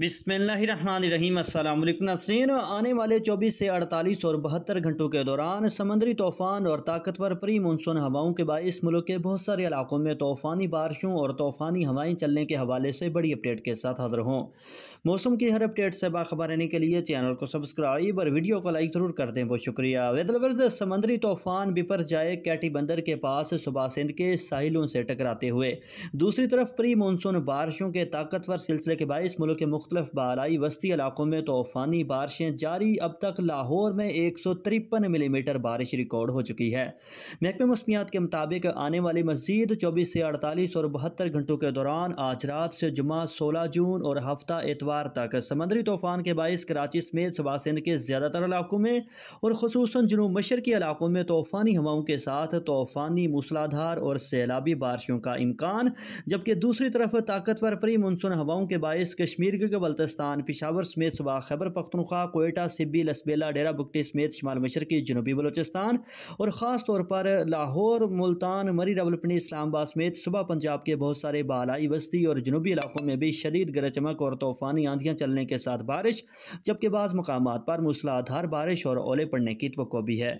बिसमीम नासरीन आने वाले 24 से 48 और बहत्तर घंटों के दौरान समंदरी तूफ़ान और ताकतवर प्री मानसून हवाओं के बाईस मुल्क के बहुत सारे इलाकों में तूफ़ानी बारिशों और तूफ़ानी हवाएं चलने के हवाले से बड़ी अपडेट के साथ हाजिर हों मौसम की हर अपडेट से बाखबर रहने के लिए चैनल को सब्सक्राइब और वीडियो को लाइक ज़रूर कर दें बहुत शुक्रिया वेदलवर्ज समंदरी तूफ़ान बिपर जाए कैटी बंदर के पास सुबह सिंध के साहिलों से टकराते हुए दूसरी तरफ प्री मानसून बारिशों के ताकतवर सिलसिले के बायस मुल्क के मुख्तफ बालाई वस्ती इलाकों में तूफ़ानी बारिशें जारी अब तक लाहौर में एक सौ तिरपन मिलीमीटर बारिश रिकॉर्ड हो चुकी है महकमे मौसमियात के मुताबिक आने वाली मजीद चौबीस से अड़तालीस और बहत्तर घंटों के दौरान आज रात से जुमा सोलह जून और हफ्ता एतवार तक समंदरी तूफ़ान के बायस कराची समेत सुबह सिंध के ज़्यादातर इलाकों में और खसूस मशर के इलाकों में तूफ़ानी हवाओं के साथ तूफ़ानी मूसलाधार और सैलाबी बारिशों का इम्कान जबकि दूसरी तरफ ताकतवर प्री मानसून हवाओं के बायस कश्मीर के का बल्तिस्तान पिशावर समेत सुबह खैबर पख्तनखा कोयटा सिब्बी लसबेला डेरा बुकटी समेत शमाल मशरकी जनूबी बलोचिस्तान और ख़ास तौर पर लाहौर मुल्तान मरी रावलपनी इस्लामाबाद समेत सुबह पंजाब के बहुत सारे बालाई वस्ती और जनूबी इलाकों में भी शदीद गरज चमक और तूफ़ानी आंधियाँ चलने के साथ बारिश जबकि बाज़ मकाम पर मूसलाधार बारिश और ओले पड़ने की तो भी है